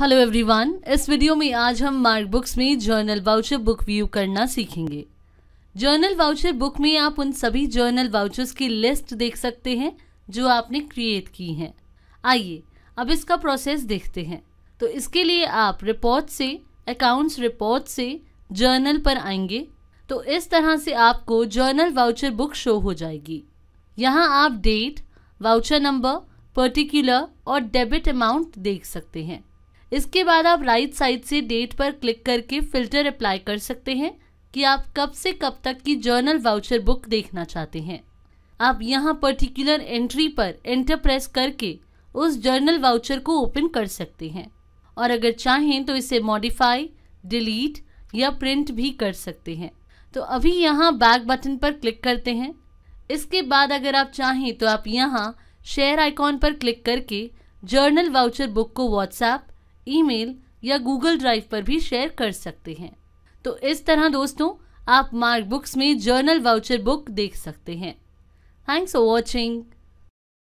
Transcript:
hello everyone इस video में आज हम मार्क बुक्स में जर्नल वाउचर बुक व्यू करना सीखेंगे जर्नल वाउचर बुक में आप उन सभी जर्नल वाउचर्स की लिस्ट देख सकते हैं जो आपने क्रिएट की हैं आइए अब इसका प्रोसेस देखते हैं तो इसके लिए आप रिपोर्ट से अकाउंट्स रिपोर्ट से जर्नल पर आएंगे तो इस तरह से आपको जर्नल वाउचर बुक शो हो जाएगी यहाँ आप डेट वाउचर नंबर पर्टिकुलर और डेबिट अमाउंट देख सकते हैं इसके बाद आप राइट साइड से डेट पर क्लिक करके फ़िल्टर अप्लाई कर सकते हैं कि आप कब से कब तक की जर्नल वाउचर बुक देखना चाहते हैं आप यहाँ पर्टिकुलर एंट्री पर एंटर प्रेस करके उस जर्नल वाउचर को ओपन कर सकते हैं और अगर चाहें तो इसे मॉडिफाई डिलीट या प्रिंट भी कर सकते हैं तो अभी यहाँ बैक बटन पर क्लिक करते हैं इसके बाद अगर आप चाहें तो आप यहाँ शेयर आइकॉन पर क्लिक करके जर्नल वाउचर बुक को व्हाट्सएप ईमेल या गूगल ड्राइव पर भी शेयर कर सकते हैं तो इस तरह दोस्तों आप मार्क बुक्स में जर्नल वाउचर बुक देख सकते हैं थैंक्स फॉर वॉचिंग